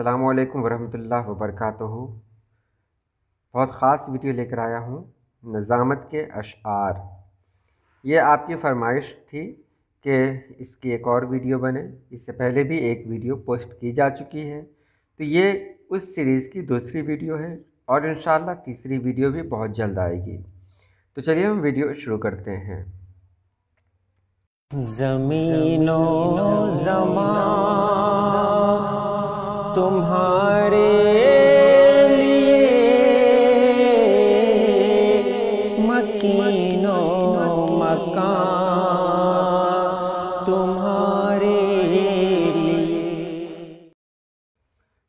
अल्लाम वरहमतुल्लाह वबरकत बहुत ख़ास वीडियो लेकर आया हूँ नज़ामत के अशार ये आपकी फरमाइश थी कि इसकी एक और वीडियो बने इससे पहले भी एक वीडियो पोस्ट की जा चुकी है तो ये उस सीरीज़ की दूसरी वीडियो है और इन तीसरी वीडियो भी बहुत जल्द आएगी तो चलिए हम वीडियो शुरू करते हैं ज़मीनों जमा तुम्हारे लिए मकीनो मकान तुम्हारे लिए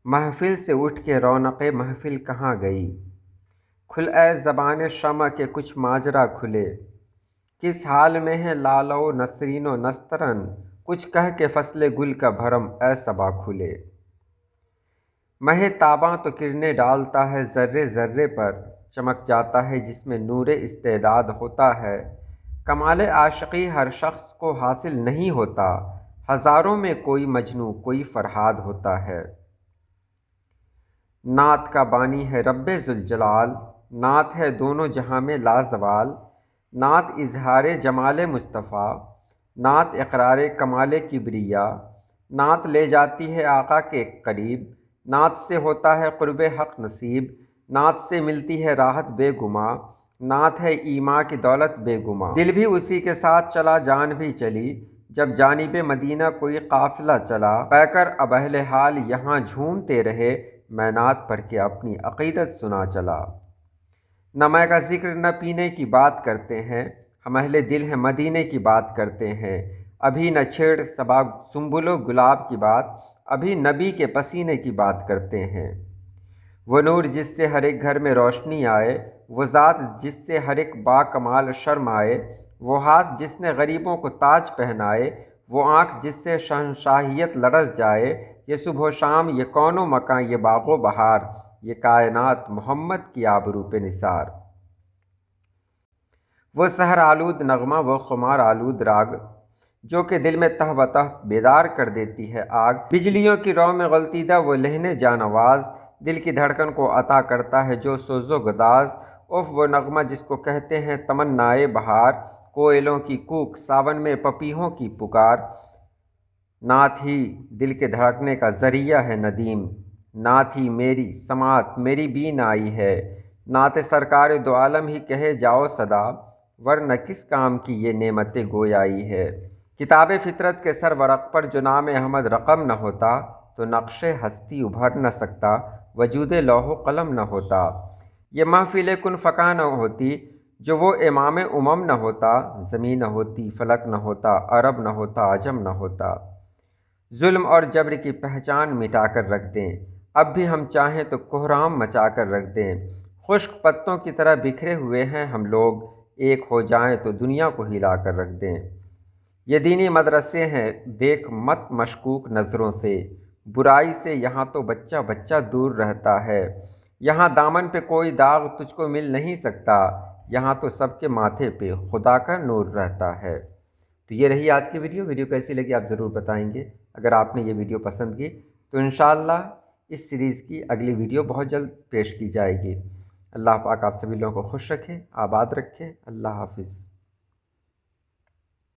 महफिल से उठ के रौनक महफिल कहाँ गई खुल ज़बान शमा के कुछ माजरा खुले किस हाल में है लालो नसरीनो नस्तरन कुछ कह के फसले गुल का भरम ऐ सबा खुले मह ताबा तो किरने डालता है ज़र्रे ज़र्रे पर चमक जाता है जिसमें नूर इस्तेदाद होता है कमाल आशकी हर शख्स को हासिल नहीं होता हज़ारों में कोई मजनू कोई फरहाद होता है नात का बानी है रब जुलजलाल नात है दोनों जहाँ में लाजवाल नात इजहार जमाल मुस्तफ़ा नात इकरार कमाल किबरिया नात ले जाती है आका के करीब नात से होता है क़ुरब हक़ नसीब नात से मिलती है राहत बेगुमा नात है ईमा की दौलत बेगुमा दिल भी उसी के साथ चला जान भी चली जब जानब मदीना कोई काफिला चला पैकर अबहल हाल यहाँ झूमते रहे मैं नात पढ़ के अपनी अकीदत सुना चला मैं का जिक्र न पीने की बात करते हैं हम अहले दिल हैं मदीने की बात करते हैं अभी न छेड़ सबा सुम्बुलो गुलाब की बात अभी नबी के पसीने की बात करते हैं वो नूर जिससे हर एक घर में रोशनी आए वो ज़ात जिससे हर एक बा कमाल शर्म आए वो हाथ जिसने गरीबों को ताज पहनाए वो आँख जिससे शहनशाहियत लड़स जाए ये सुबह शाम ये कौनों मकान ये बागो बहार ये कायनात मोहम्मद की आबरू पे निसार वो सहर आलूद नगमा व खुमार आलूद राग जो कि दिल में तह बतह बेदार कर देती है आग बिजलियों की रौ में गलतीदा वो लहने जानवाज दिल की धड़कन को अता करता है जो सोजो गदाज उफ वो नगमा जिसको कहते हैं तमन्नाए बहार कोयलों की कूक सावन में पपीहों की पुकार नात ही दिल के धड़कने का ज़रिया है नदीम नात ही मेरी समात मेरी बीन आई है नात सरकार दो आलम ही कहे जाओ सदा वरना किस काम की ये नेमतें गोयाई है किताब फितरत के सर वरक़ पर जो नाम अहमद रकम न होता तो नक्श हस्ती उभर न सकता वजूद लोहो कलम न होता ये महफिल कन फ़का न होती जो वो इमाम उमम न होता ज़मीन न होती फलक न होता अरब न होता अजम न होता जुल्म और जबर की पहचान मिटा कर रख दें अब भी हम चाहें तो कोहराम मचा कर रख दें खुश्क पत्तों की तरह बिखरे हुए हैं हम लोग एक हो जाएं तो दुनिया को हिला कर रख दें ये दीनी मदरसे हैं देख मत मशकूक नज़रों से बुराई से यहाँ तो बच्चा बच्चा दूर रहता है यहाँ दामन पे कोई दाग तुझको मिल नहीं सकता यहाँ तो सबके माथे पे खुदा का नूर रहता है तो ये रही आज की वीडियो वीडियो कैसी लगी आप ज़रूर बताएंगे अगर आपने ये वीडियो पसंद की तो इन इस सीरीज़ की अगली वीडियो बहुत जल्द पेश की जाएगी अल्लाह पाक आप सभी लोगों को खुश रखें आबाद रखें अल्लाह हाफिज़